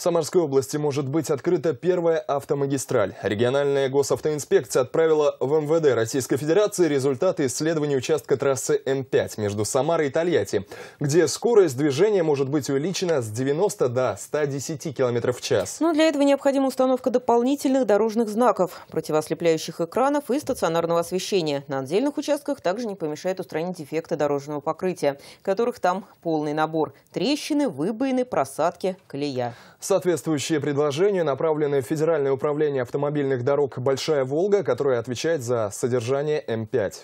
В Самарской области может быть открыта первая автомагистраль. Региональная госавтоинспекция отправила в МВД Российской Федерации результаты исследований участка трассы М5 между Самарой и Тольятти, где скорость движения может быть увеличена с 90 до 110 км в час. Но ну, для этого необходима установка дополнительных дорожных знаков, противослепляющих экранов и стационарного освещения. На отдельных участках также не помешает устранить дефекты дорожного покрытия, которых там полный набор. Трещины, выбоины, просадки, колея. Соответствующие предложения направлены в Федеральное управление автомобильных дорог «Большая Волга», которое отвечает за содержание М5.